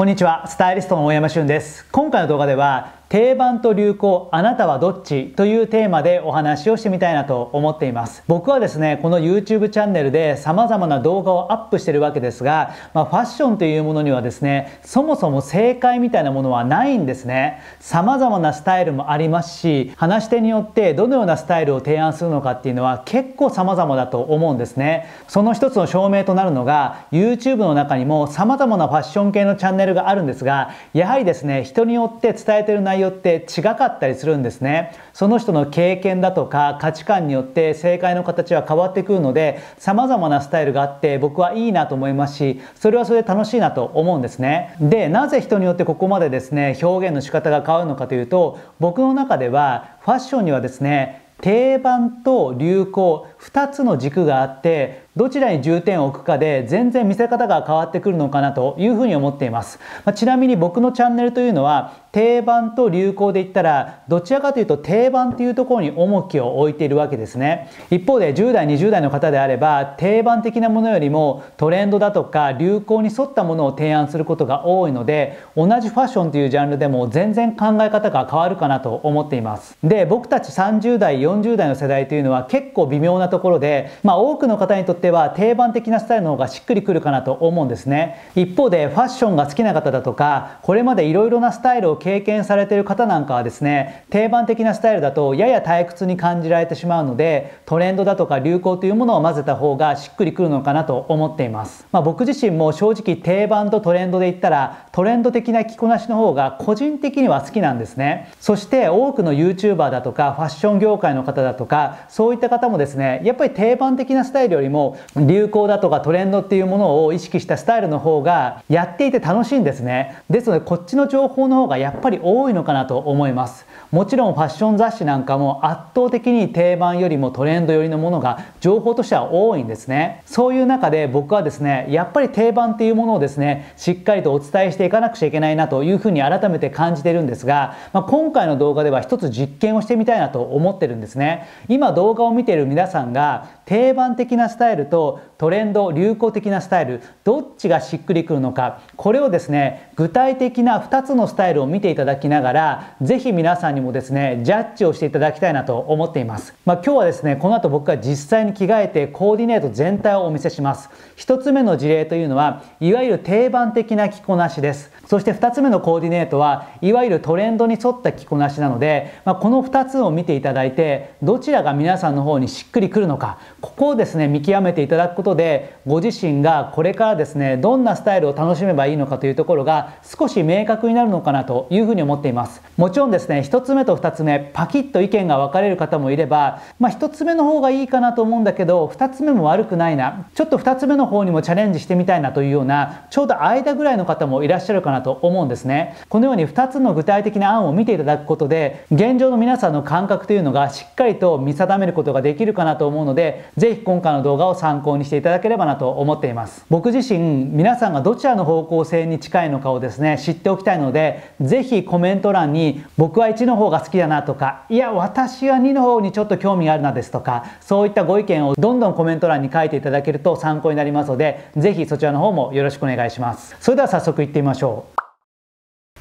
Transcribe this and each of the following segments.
こんにちはスタイリストの大山俊です今回の動画では定番と流行あなたはどっちというテーマでお話をしてみたいなと思っています僕はですねこの YouTube チャンネルで様々な動画をアップしてるわけですが、まあ、ファッションというものにはですねそもそも正解みたいなものはないんですね様々なスタイルもありますし話し手によってどのようなスタイルを提案するのかっていうのは結構様々だと思うんですねその一つの証明となるのが YouTube の中にも様々なファッション系のチャンネルがあるんですがやはりですね人によって伝えてる内容によって違かったりするんですねその人の経験だとか価値観によって正解の形は変わってくるので様々なスタイルがあって僕はいいなと思いますしそれはそれで楽しいなと思うんですねでなぜ人によってここまでですね表現の仕方が変わるのかというと僕の中ではファッションにはですね定番と流行2つの軸があってどちらに重点を置くかで全然見せ方が変わってくるのかなというふうに思っています、まあ、ちなみに僕のチャンネルというのは定番と流行で言ったらどちらかというと定番というところに重きを置いているわけですね一方で10代20代の方であれば定番的なものよりもトレンドだとか流行に沿ったものを提案することが多いので同じファッションというジャンルでも全然考え方が変わるかなと思っていますで僕たち30代40代の世代というのは結構微妙なところで、まあ、多くの方にとってては定番的なスタイルの方がしっくりくるかなと思うんですね一方でファッションが好きな方だとかこれまでいろいろなスタイルを経験されている方なんかはですね定番的なスタイルだとやや退屈に感じられてしまうのでトレンドだとか流行というものを混ぜた方がしっくりくるのかなと思っています、まあ、僕自身も正直定番とトレンドで言ったらトレンド的な着こなしの方が個人的には好きなんですねそして多くの YouTuber だとかファッション業界の方だとかそういった方もですねやっぱり定番的なスタイルよりも流行だとかトレンドっていうものを意識したスタイルの方がやっていて楽しいんですねですのでこっちの情報の方がやっぱり多いのかなと思いますもちろんファッション雑誌なんかも圧倒的に定番よりもトレンド寄りのものが情報としては多いんですねそういう中で僕はですねやっぱり定番っていうものをですねしっかりとお伝えしていかなくちゃいけないなというふうに改めて感じてるんですが、まあ、今回の動画では一つ実験をしてみたいなと思ってるんですね今動画を見ている皆さんが定番的なスタイルとトレンド流行的なスタイルどっちがしっくりくるのかこれをですね具体的な2つのスタイルを見ていただきながら是非皆さんにもですねジャッジをしていただきたいなと思っています、まあ、今日はですねこの後僕が実際に着替えてコーディネート全体をお見せします1つ目の事例というのはいわゆる定番的な着こなしですそして2つ目のコーディネートはいわゆるトレンドに沿った着こなしなので、まあ、この2つを見ていただいてどちらが皆さんの方にしっくりくるのかここをですね見極めていただくことでご自身がこれからですねどんなスタイルを楽しめばいいのかというところが少し明確になるのかなというふうに思っていますもちろんですね1つ目と2つ目パキッと意見が分かれる方もいれば、まあ、1つ目の方がいいかなと思うんだけど2つ目も悪くないなちょっと2つ目の方にもチャレンジしてみたいなというようなちょうど間ぐらいの方もいらっしゃるかなと思うんですねこのように2つの具体的な案を見ていただくことで現状の皆さんの感覚というのがしっかりと見定めることができるかなと思うのでぜひ今回の動画を参考にしていただければなと思っています僕自身皆さんがどちらの方向性に近いのかをですね知っておきたいのでぜひコメント欄に僕は1の方が好きだなとかいや私は2の方にちょっと興味があるなですとかそういったご意見をどんどんコメント欄に書いていただけると参考になりますのでぜひそちらの方もよろしくお願いしますそれでは早速いってみましょう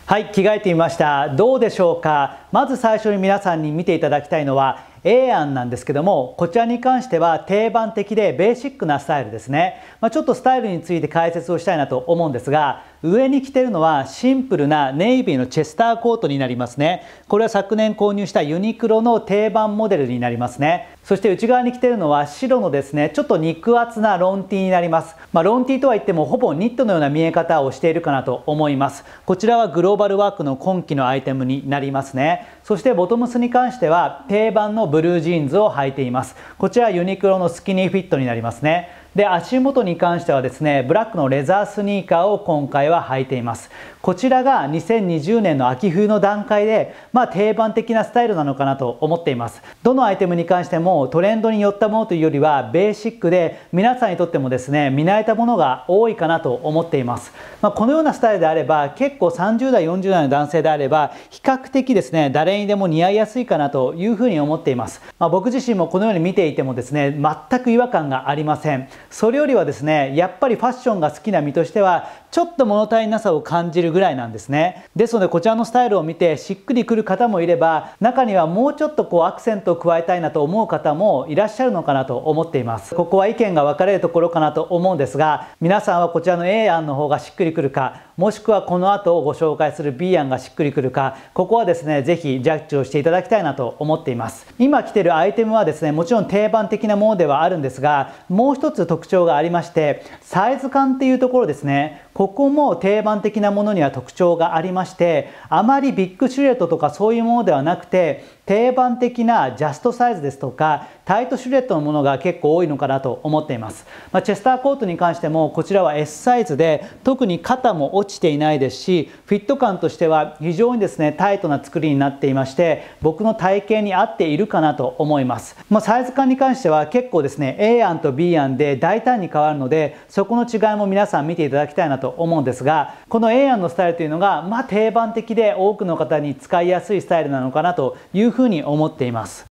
はい着替えてみましたどうでしょうかまず最初に皆さんに見ていただきたいのは A 案なんですけどもこちらに関しては定番的でベーシックなスタイルですね、まあ、ちょっとスタイルについて解説をしたいなと思うんですが上に着てるのはシンプルなネイビーのチェスターコートになりますねこれは昨年購入したユニクロの定番モデルになりますねそして内側に着ているのは白のですねちょっと肉厚なロンティーになります、まあ、ロンティーとは言ってもほぼニットのような見え方をしているかなと思いますこちらはグローバルワークの今季のアイテムになりますねそしてボトムスに関しては定番のブルージーンズを履いていますこちらユニクロのスキニーフィットになりますねで足元に関してはですねブラックのレザースニーカーを今回は履いていますこちらが2020年の秋冬の段階で、まあ、定番的なスタイルなのかなと思っていますどのアイテムに関してもトレンドによったものというよりはベーシックで皆さんにとってもですね見慣れたものが多いかなと思っています、まあ、このようなスタイルであれば結構30代40代の男性であれば比較的ですね誰にでも似合いやすいかなというふうに思っています、まあ、僕自身もこのように見ていてもですね全く違和感がありませんそれよりはですねやっぱりファッションが好きな身としてはちょっと物足りなさを感じるぐらいなんですねですのでこちらのスタイルを見てしっくりくる方もいれば中にはもうちょっとこうアクセントを加えたいなと思う方もいらっしゃるのかなと思っていますここは意見が分かれるところかなと思うんですが皆さんはこちらの A 案の方がしっくりくるかもしくはこの後ご紹介する B 案がしっくりくるかここはですね是非ジャッジをしていただきたいなと思っています今着てるアイテムはですねもちろん定番的なものではあるんですがもう一つ特徴がありましてサイズ感っていうところですねここも定番的なものには特徴がありましてあまりビッグシルエットとかそういうものではなくて定番的なジャストサイズですとかタイトシュレットのものが結構多いのかなと思っています、まあ、チェスターコートに関してもこちらは S サイズで特に肩も落ちていないですしフィット感としては非常にですねタイトな作りになっていまして僕の体型に合っているかなと思います、まあ、サイズ感に関しては結構ですね A 案と B 案で大胆に変わるのでそこの違いも皆さん見ていただきたいなと思うんですがこの A 案のスタイルというのがまあ定番的で多くの方に使いやすいスタイルなのかなというふうに思っています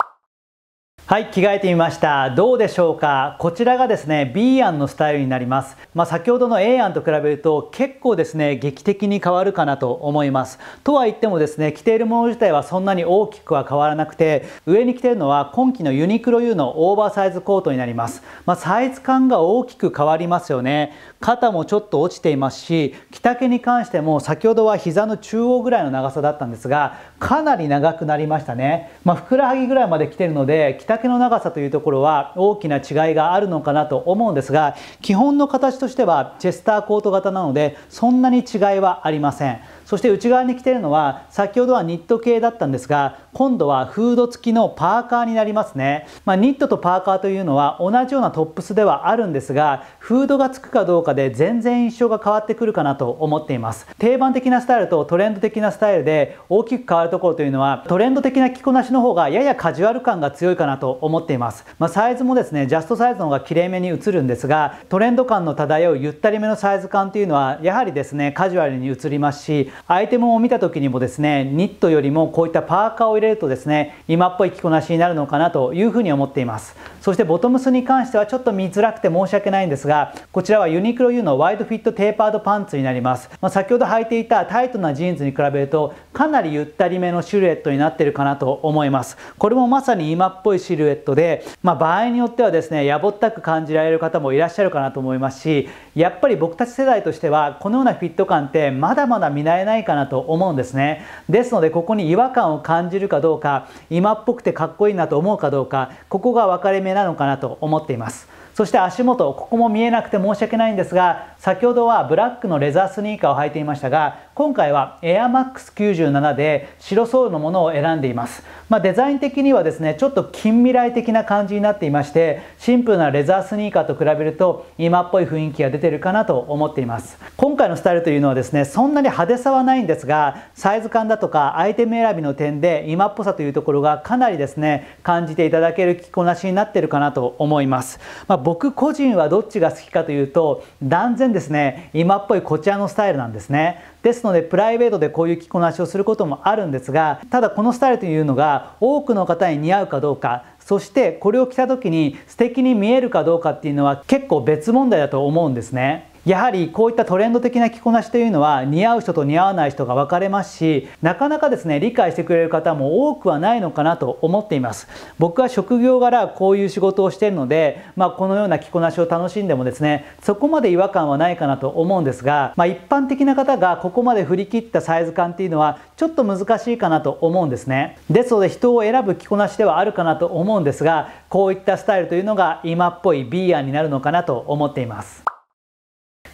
はい、着替えてみました。どうでしょうかこちらがですね、B 案のスタイルになります。まあ、先ほどの A 案と比べると結構ですね、劇的に変わるかなと思います。とは言ってもですね、着ているもの自体はそんなに大きくは変わらなくて、上に着ているのは今季のユニクロ U のオーバーサイズコートになります。まあ、サイズ感が大きく変わりますよね。肩もちょっと落ちていますし、着丈に関しても先ほどは膝の中央ぐらいの長さだったんですが、かなり長くなりましたね。まあ、ふくらはぎぐらいまで来てるので、着丈竹の長さというところは大きな違いがあるのかなと思うんですが基本の形としてはチェスターコート型なのでそんなに違いはありません。そして内側に着ているのは先ほどはニット系だったんですが今度はフード付きのパーカーになりますね、まあ、ニットとパーカーというのは同じようなトップスではあるんですがフードが付くかどうかで全然印象が変わってくるかなと思っています定番的なスタイルとトレンド的なスタイルで大きく変わるところというのはトレンド的な着こなしの方がややカジュアル感が強いかなと思っています、まあ、サイズもですねジャストサイズの方がきれいめに映るんですがトレンド感の漂うゆったりめのサイズ感というのはやはりですねカジュアルに映りますしアイテムを見た時にもですねニットよりもこういったパーカーを入れるとですね今っぽい着こなしになるのかなというふうに思っていますそしてボトムスに関してはちょっと見づらくて申し訳ないんですがこちらはユニクロ U のワイドフィットテーパードパンツになります、まあ、先ほど履いていたタイトなジーンズに比べるとかなりゆったりめのシルエットになってるかなと思いますこれもまさに今っぽいシルエットで、まあ、場合によってはですねやぼったく感じられる方もいらっしゃるかなと思いますしやっぱり僕たち世代としてはこのようなフィット感ってまだまだ見慣れないかなと思うんですねですのでここに違和感を感じるかどうか今っぽくてかっこいいなと思うかどうかここが分かれ目なのかなと思っていますそして足元ここも見えなくて申し訳ないんですが先ほどはブラックのレザースニーカーを履いていましたが今回は AirMax97 で白ソールのものを選んでいます、まあ、デザイン的にはですねちょっと近未来的な感じになっていましてシンプルなレザースニーカーと比べると今っぽい雰囲気が出てるかなと思っています今回のスタイルというのはですねそんなに派手さはないんですがサイズ感だとかアイテム選びの点で今っぽさというところがかなりですね感じていただける着こなしになってるかなと思います、まあ僕個人はどっちが好きかというと断然ですね今っぽいこちらのスタイルなんですねですのでプライベートでこういう着こなしをすることもあるんですがただこのスタイルというのが多くの方に似合うかどうかそしてこれを着た時に素敵に見えるかどうかっていうのは結構別問題だと思うんですねやはりこういったトレンド的な着こなしというのは似合う人と似合わない人が分かれますしなかなかですね理解してくれる方も多くはないのかなと思っています僕は職業柄こういう仕事をしているので、まあ、このような着こなしを楽しんでもですねそこまで違和感はないかなと思うんですが、まあ、一般的な方がここまで振り切ったサイズ感っていうのはちょっと難しいかなと思うんですねですので人を選ぶ着こなしではあるかなと思うんですがこういったスタイルというのが今っぽいビーアンになるのかなと思っています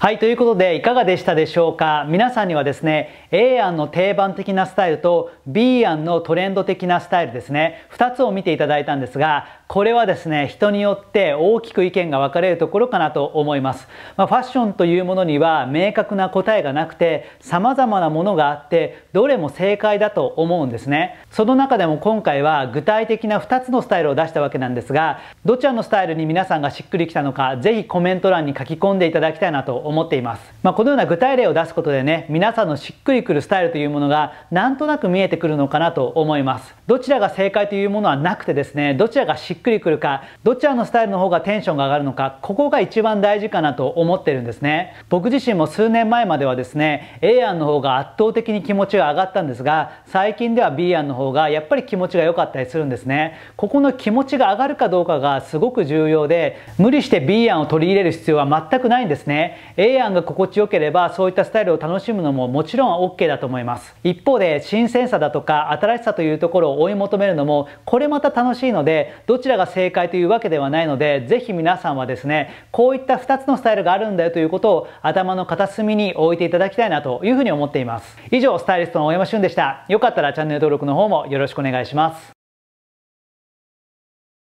はい、ということでいかがでしたでしょうか皆さんにはですね、A 案の定番的なスタイルと B 案のトレンド的なスタイルですね、2つを見ていただいたんですが、これはですね、人によって大きく意見が分かれるところかなと思います。まあ、ファッションというものには明確な答えがなくて、様々なものがあって、どれも正解だと思うんですね。その中でも今回は具体的な2つのスタイルを出したわけなんですが、どちらのスタイルに皆さんがしっくりきたのか、是非コメント欄に書き込んでいただきたいなと思います。思っています。まあ、このような具体例を出すことでね、皆さんのしっくりくるスタイルというものがなんとなく見えてくるのかなと思います。どちらが正解というものはなくてですね、どちらがしっくりくるか、どちらのスタイルの方がテンションが上がるのか、ここが一番大事かなと思ってるんですね。僕自身も数年前まではですね、A 案の方が圧倒的に気持ちが上がったんですが、最近では B 案の方がやっぱり気持ちが良かったりするんですね。ここの気持ちが上がるかどうかがすごく重要で、無理して B 案を取り入れる必要は全くないんですね。A 案が心地よければそういったスタイルを楽しむのももちろん OK だと思います一方で新鮮さだとか新しさというところを追い求めるのもこれまた楽しいのでどちらが正解というわけではないのでぜひ皆さんはですねこういった2つのスタイルがあるんだよということを頭の片隅に置いていただきたいなというふうに思っています以上スタイリストの大山俊でしたよかったらチャンネル登録の方もよろしくお願いします